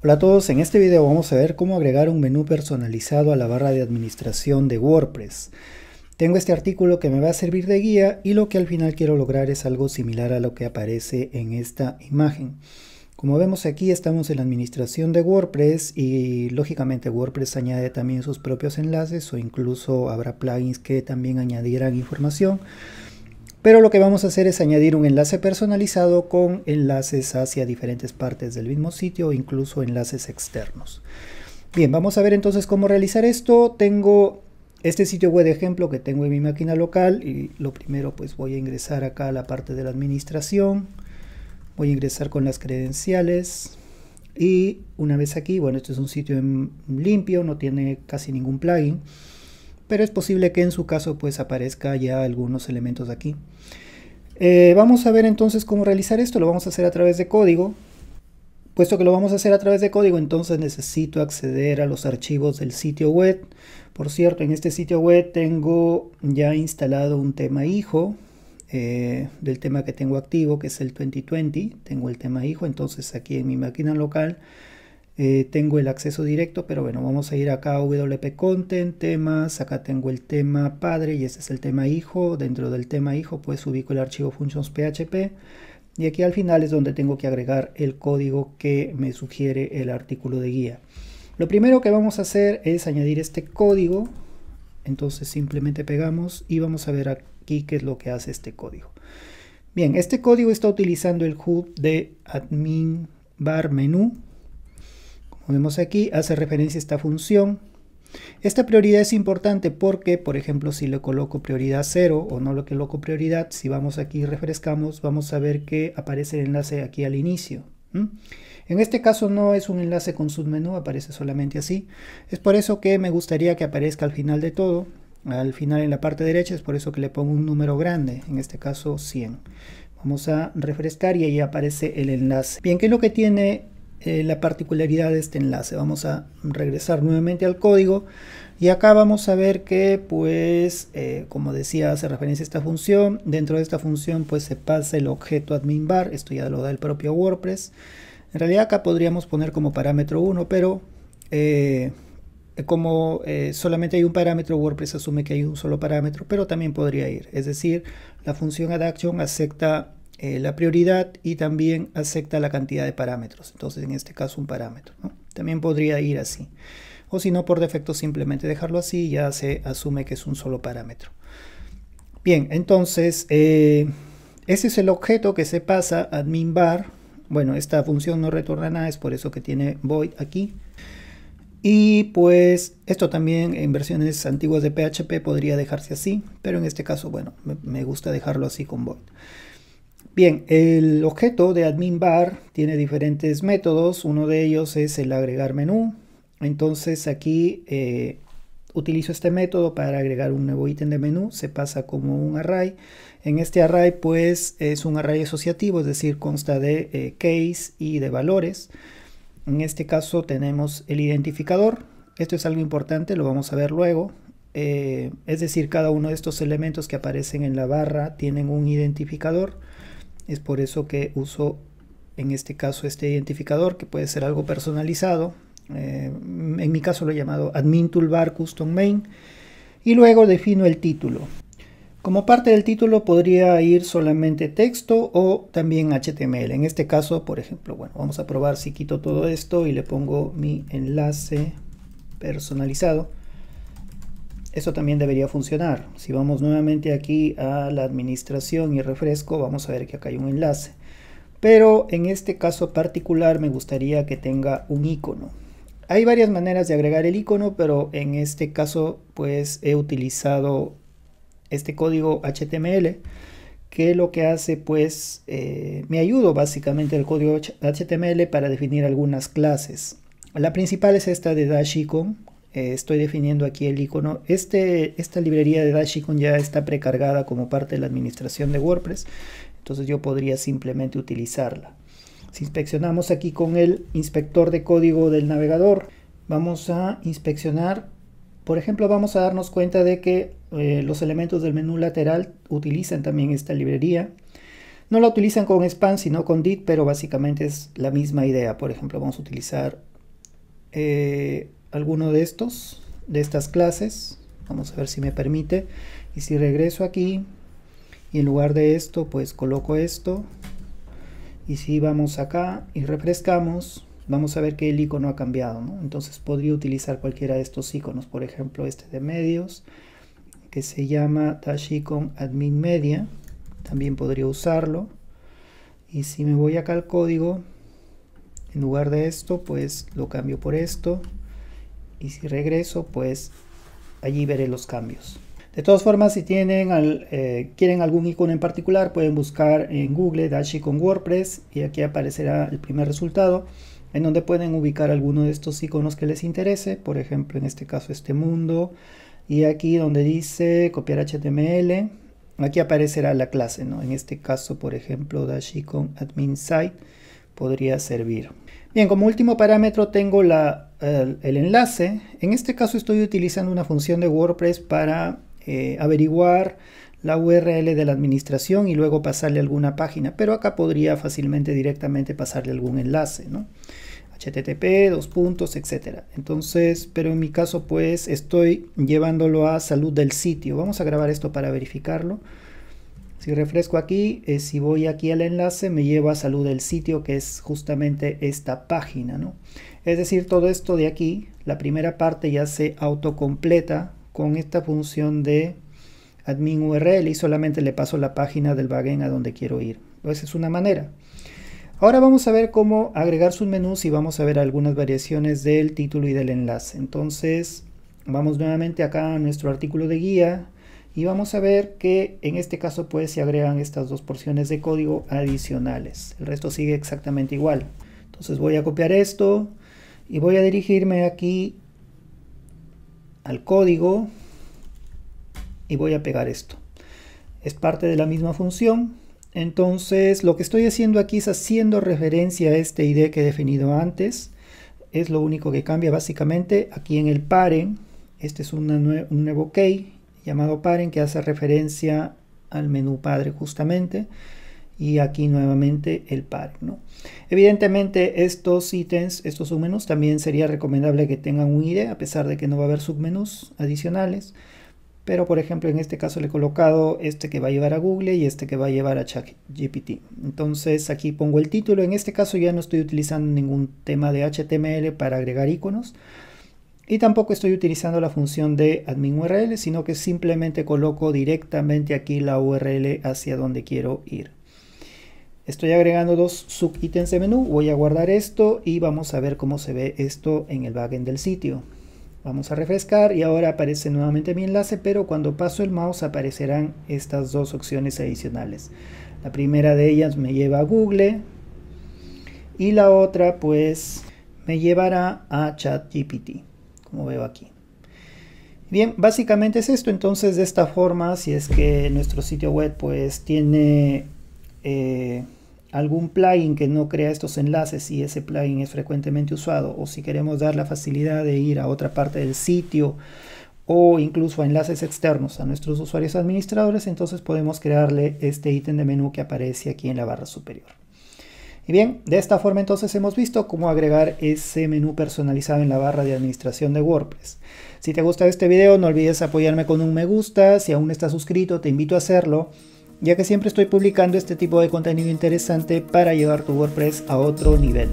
Hola a todos, en este video vamos a ver cómo agregar un menú personalizado a la barra de administración de WordPress. Tengo este artículo que me va a servir de guía y lo que al final quiero lograr es algo similar a lo que aparece en esta imagen. Como vemos aquí estamos en la administración de WordPress y lógicamente WordPress añade también sus propios enlaces o incluso habrá plugins que también añadirán información pero lo que vamos a hacer es añadir un enlace personalizado con enlaces hacia diferentes partes del mismo sitio, incluso enlaces externos. Bien, vamos a ver entonces cómo realizar esto. Tengo este sitio web de ejemplo que tengo en mi máquina local y lo primero pues voy a ingresar acá a la parte de la administración. Voy a ingresar con las credenciales y una vez aquí, bueno, este es un sitio limpio, no tiene casi ningún plugin pero es posible que en su caso pues aparezca ya algunos elementos aquí. Eh, vamos a ver entonces cómo realizar esto, lo vamos a hacer a través de código. Puesto que lo vamos a hacer a través de código, entonces necesito acceder a los archivos del sitio web. Por cierto, en este sitio web tengo ya instalado un tema hijo eh, del tema que tengo activo, que es el 2020. Tengo el tema hijo, entonces aquí en mi máquina local eh, tengo el acceso directo, pero bueno, vamos a ir acá a WP Content, temas, acá tengo el tema padre y este es el tema hijo, dentro del tema hijo pues ubico el archivo functions php y aquí al final es donde tengo que agregar el código que me sugiere el artículo de guía. Lo primero que vamos a hacer es añadir este código, entonces simplemente pegamos y vamos a ver aquí qué es lo que hace este código. Bien, este código está utilizando el hub de admin bar menú vemos aquí, hace referencia a esta función. Esta prioridad es importante porque, por ejemplo, si le coloco prioridad 0 o no lo coloco prioridad, si vamos aquí y refrescamos, vamos a ver que aparece el enlace aquí al inicio. En este caso no es un enlace con submenú, aparece solamente así. Es por eso que me gustaría que aparezca al final de todo, al final en la parte derecha, es por eso que le pongo un número grande, en este caso 100. Vamos a refrescar y ahí aparece el enlace. Bien, ¿qué es lo que tiene eh, la particularidad de este enlace. Vamos a regresar nuevamente al código y acá vamos a ver que pues eh, como decía hace referencia a esta función, dentro de esta función pues se pasa el objeto admin bar, esto ya lo da el propio WordPress. En realidad acá podríamos poner como parámetro 1, pero eh, como solamente hay un parámetro, WordPress asume que hay un solo parámetro, pero también podría ir. Es decir, la función addAction acepta eh, la prioridad y también acepta la cantidad de parámetros. Entonces, en este caso, un parámetro. También podría ir así. O si no, por defecto, simplemente dejarlo así ya se asume que es un solo parámetro. Bien, entonces, eh, ese es el objeto que se pasa admin bar. Bueno, esta función no retorna nada, es por eso que tiene void aquí. Y pues esto también en versiones antiguas de PHP podría dejarse así, pero en este caso, bueno, me gusta dejarlo así con void. Bien, el objeto de admin bar tiene diferentes métodos. Uno de ellos es el agregar menú. Entonces aquí eh, utilizo este método para agregar un nuevo ítem de menú. Se pasa como un array. En este array pues es un array asociativo, es decir, consta de eh, case y de valores. En este caso tenemos el identificador. Esto es algo importante, lo vamos a ver luego. Eh, es decir, cada uno de estos elementos que aparecen en la barra tienen un identificador. Es por eso que uso en este caso este identificador que puede ser algo personalizado. Eh, en mi caso lo he llamado admin toolbar custom main. Y luego defino el título. Como parte del título podría ir solamente texto o también HTML. En este caso, por ejemplo, bueno, vamos a probar si quito todo esto y le pongo mi enlace personalizado eso también debería funcionar. Si vamos nuevamente aquí a la administración y refresco, vamos a ver que acá hay un enlace. Pero en este caso particular me gustaría que tenga un icono. Hay varias maneras de agregar el icono, pero en este caso pues he utilizado este código HTML que lo que hace pues eh, me ayudo básicamente el código HTML para definir algunas clases. La principal es esta de dash icon eh, estoy definiendo aquí el icono. Este, esta librería de dashicon ya está precargada como parte de la administración de WordPress, entonces yo podría simplemente utilizarla. Si inspeccionamos aquí con el inspector de código del navegador, vamos a inspeccionar, por ejemplo, vamos a darnos cuenta de que eh, los elementos del menú lateral utilizan también esta librería. No la utilizan con span, sino con dit pero básicamente es la misma idea. Por ejemplo, vamos a utilizar eh, alguno de estos, de estas clases. Vamos a ver si me permite. Y si regreso aquí y en lugar de esto, pues coloco esto. Y si vamos acá y refrescamos, vamos a ver que el icono ha cambiado. Entonces podría utilizar cualquiera de estos iconos. Por ejemplo, este de medios, que se llama Dash Icon Admin Media. También podría usarlo. Y si me voy acá al código, en lugar de esto, pues lo cambio por esto y si regreso pues allí veré los cambios. De todas formas, si tienen al, eh, quieren algún icono en particular, pueden buscar en Google dashicon con WordPress y aquí aparecerá el primer resultado en donde pueden ubicar alguno de estos iconos que les interese, por ejemplo en este caso este mundo y aquí donde dice copiar HTML, aquí aparecerá la clase, ¿no? en este caso por ejemplo dashicon con Admin Site podría servir. Bien, como último parámetro tengo el, enlace. En este caso estoy utilizando una función de WordPress para eh, averiguar la URL de la administración y luego pasarle alguna página, pero acá podría fácilmente directamente pasarle algún enlace, ¿no? http, dos puntos, etcétera. Entonces, pero en mi caso pues estoy llevándolo a salud del sitio. Vamos a grabar esto para verificarlo. Si refresco aquí, eh, si voy aquí al enlace, me lleva a salud del sitio, que es justamente esta página, ¿no? Es decir, todo esto de aquí, la primera parte ya se autocompleta con esta función de admin URL y solamente le paso la página del backend a donde quiero ir. Esa pues es una manera. Ahora vamos a ver cómo agregar sus menús y vamos a ver algunas variaciones del título y del enlace. Entonces, vamos nuevamente acá a nuestro artículo de guía y vamos a ver que en este caso pues se agregan estas dos porciones de código adicionales. El resto sigue exactamente igual. Entonces voy a copiar esto y voy a dirigirme aquí al código y voy a pegar esto. Es parte de la misma función. Entonces lo que estoy haciendo aquí es haciendo referencia a este ID que he definido antes. Es lo único que cambia básicamente aquí en el paren. Este es un nuevo key llamado paren que hace referencia al menú padre justamente y aquí nuevamente el par. Evidentemente estos ítems, estos submenús, también sería recomendable que tengan un ID, a pesar de que no va a haber submenús adicionales. Pero por ejemplo en este caso le he colocado este que va a llevar a Google y este que va a llevar a ChatGPT. Entonces aquí pongo el título. En este caso ya no estoy utilizando ningún tema de HTML para agregar iconos, y tampoco estoy utilizando la función de admin URL, sino que simplemente coloco directamente aquí la URL hacia donde quiero ir. Estoy agregando dos subítems de menú, voy a guardar esto y vamos a ver cómo se ve esto en el backend del sitio. Vamos a refrescar y ahora aparece nuevamente mi enlace, pero cuando paso el mouse aparecerán estas dos opciones adicionales. La primera de ellas me lleva a Google y la otra pues me llevará a ChatGPT como veo aquí. Bien, básicamente es esto. Entonces, de esta forma, si es que nuestro sitio web pues tiene eh, algún plugin que no crea estos enlaces y ese plugin es frecuentemente usado, o si queremos dar la facilidad de ir a otra parte del sitio o incluso a enlaces externos a nuestros usuarios administradores, entonces podemos crearle este ítem de menú que aparece aquí en la barra superior. Y bien, de esta forma entonces hemos visto cómo agregar ese menú personalizado en la barra de administración de WordPress. Si te gusta este video no olvides apoyarme con un me gusta, si aún estás suscrito te invito a hacerlo, ya que siempre estoy publicando este tipo de contenido interesante para llevar tu WordPress a otro nivel.